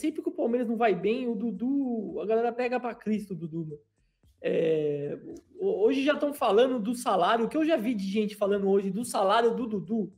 sempre que o Palmeiras não vai bem, o Dudu, a galera pega para Cristo é, o Dudu. É, hoje já estão falando do salário, que eu já vi de gente falando hoje do salário do Dudu,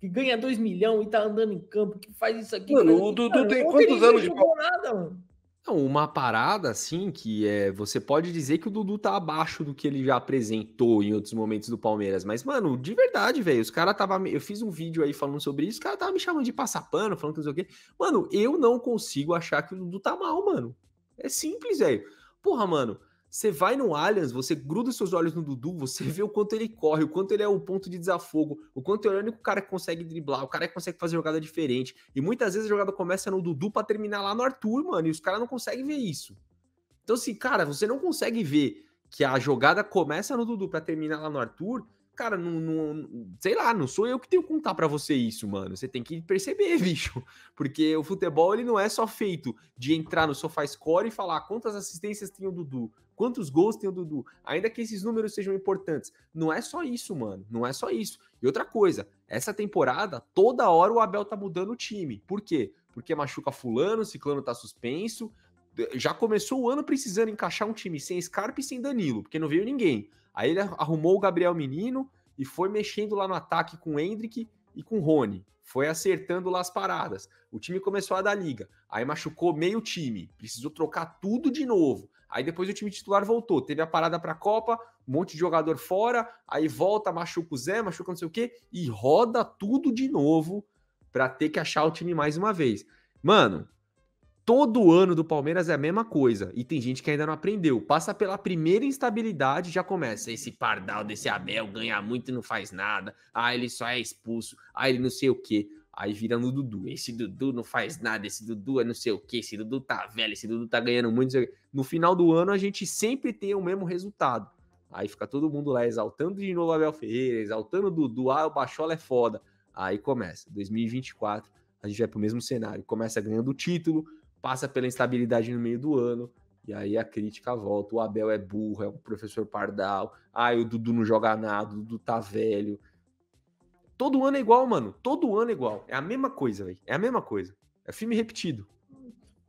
que ganha 2 milhões e tá andando em campo, que faz isso aqui. Mano, o Dudu tem quantos anos de nada, mano. Não, uma parada assim que é, você pode dizer que o Dudu tá abaixo do que ele já apresentou em outros momentos do Palmeiras, mas mano, de verdade, velho, os caras tava, eu fiz um vídeo aí falando sobre isso, os caras tava me chamando de passapano, falando que não sei o quê. Mano, eu não consigo achar que o Dudu tá mal, mano. É simples, velho. Porra, mano, você vai no Allianz, você gruda os seus olhos no Dudu, você vê o quanto ele corre, o quanto ele é o ponto de desafogo, o quanto ele é o único cara que consegue driblar, o cara que consegue fazer jogada diferente. E muitas vezes a jogada começa no Dudu para terminar lá no Arthur, mano, e os caras não conseguem ver isso. Então, assim, cara, você não consegue ver que a jogada começa no Dudu para terminar lá no Arthur, cara, não, não, sei lá, não sou eu que tenho que contar para você isso, mano. Você tem que perceber, bicho, porque o futebol ele não é só feito de entrar no sofá score e falar ah, quantas assistências tem o Dudu, quantos gols tem o Dudu, ainda que esses números sejam importantes. Não é só isso, mano, não é só isso. E outra coisa, essa temporada toda hora o Abel tá mudando o time. Por quê? Porque machuca fulano, ciclano tá suspenso, já começou o ano precisando encaixar um time sem Scarpe e sem Danilo, porque não veio ninguém. Aí ele arrumou o Gabriel Menino e foi mexendo lá no ataque com o Hendrick e com o Rony. Foi acertando lá as paradas. O time começou a dar liga. Aí machucou meio time. Precisou trocar tudo de novo. Aí depois o time titular voltou. Teve a parada para a Copa, um monte de jogador fora. Aí volta, machuca o Zé, machuca não sei o quê. E roda tudo de novo para ter que achar o time mais uma vez. Mano, Todo ano do Palmeiras é a mesma coisa. E tem gente que ainda não aprendeu. Passa pela primeira instabilidade já começa. Esse pardal desse Abel ganha muito e não faz nada. Ah, ele só é expulso. Ah, ele não sei o quê. Aí vira no Dudu. Esse Dudu não faz nada, esse Dudu é não sei o que, esse Dudu tá velho, esse Dudu tá ganhando muito. No final do ano, a gente sempre tem o mesmo resultado. Aí fica todo mundo lá exaltando de novo Abel Ferreira, exaltando o Dudu. Ah, o Bachola é foda. Aí começa. 2024, a gente vai pro mesmo cenário. Começa ganhando o título, passa pela instabilidade no meio do ano, e aí a crítica volta. O Abel é burro, é o professor Pardal. Ah, o Dudu não joga nada, o Dudu tá velho. Todo ano é igual, mano. Todo ano é igual. É a mesma coisa, velho. É a mesma coisa. É filme repetido.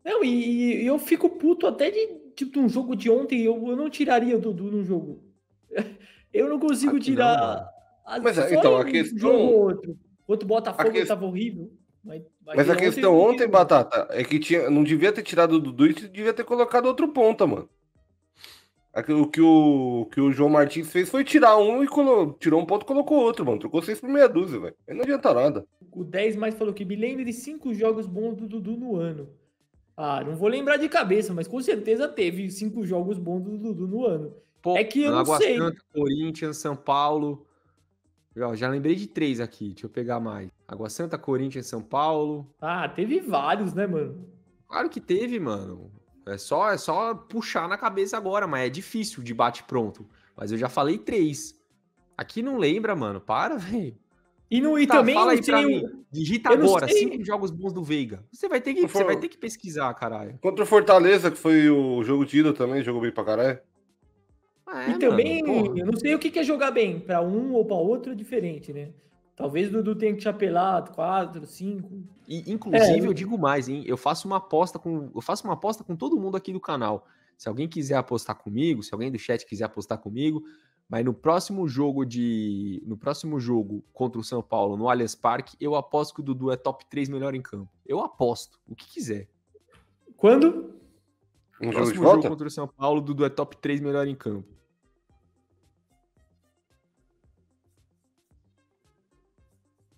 Não, e, e eu fico puto até de, tipo, um jogo de ontem. Eu, eu não tiraria o Dudu no jogo. Eu não consigo Aqui tirar. Não, a, Mas então, a questão. Um jogo, outro. outro Botafogo que... tava horrível. Vai, vai Mas a questão ontem, Batata, é que tinha, não devia ter tirado o Dudu e devia ter colocado outro ponta, mano. O que o, que o João Martins fez foi tirar um e colo... tirou um ponto e colocou outro, mano. Trocou seis por meia dúzia, velho. Não adianta nada. O 10 mais falou que me lembre de cinco jogos bons do Dudu no ano. Ah, não vou lembrar de cabeça, mas com certeza teve cinco jogos bons do Dudu no ano. Pô, é que eu não sei. Santa, Corinthians, São Paulo. Já, já lembrei de três aqui, deixa eu pegar mais. Água Santa, Corinthians, São Paulo. Ah, teve vários, né, mano? Claro que teve, mano. É só, é só puxar na cabeça agora, mas é difícil de bate pronto. Mas eu já falei três. Aqui não lembra, mano. Para, velho. E, não, e tá, também fala não tem um... Digita agora, cinco jogos bons do Veiga. Você vai ter que, For... você vai ter que pesquisar, caralho. Contra o Fortaleza, que foi o jogo de ida também, jogou bem pra caralho. Ah, é, e também, mano, eu não sei o que é jogar bem. Para um ou para outro é diferente, né? Talvez o Dudu tenha que te apelar quatro cinco E, inclusive, é, eu digo mais, hein? Eu faço uma aposta com. Eu faço uma aposta com todo mundo aqui do canal. Se alguém quiser apostar comigo, se alguém do chat quiser apostar comigo, mas no próximo jogo de. No próximo jogo contra o São Paulo, no Allianz Parque, eu aposto que o Dudu é top 3 melhor em campo. Eu aposto, o que quiser. Quando? Um jogo, jogo contra o São Paulo, o Dudu é top 3 melhor em campo.